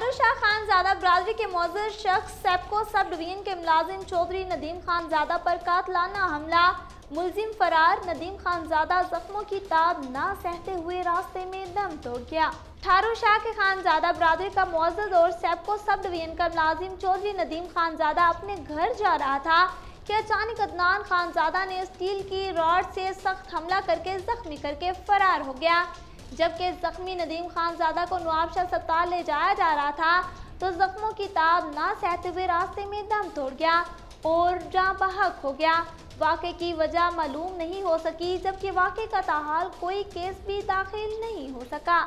नाडर शाह खान ज़्यादा बरदरी के मौजूद शख्स सेपको सब डिवीजन के मुलाजिम चौधरी नदीम खान ज़्यादा पर कातलाना हमला मुलजिम फरार नदीम खान ज़्यादा जख्मों की ताब ना सहते हुए रास्ते में दम तोड़ गया ठारू शाह के खान ज़्यादा बरदरी का मोजद और सेपको सब डिवीजन का मुलाजिम चौधरी नदीम खान ज़्यादा अपने घर जा रहा था कि अचानक अदनान खान ज़्यादा ने स्टील की रॉड से सख्त हमला करके जख्मी करके फरार हो गया जबकि ज़ख्मी नदीम खान ज्यादा को नवाब अस्पताल ले जाया जा रहा था तो ज़ख्मों की ताब ना सहते हुए रास्ते में दम तोड़ गया और जहाँ बहक हो गया वाक़े की वजह मालूम नहीं हो सकी जबकि वाक़े का ताहाल कोई केस भी दाखिल नहीं हो सका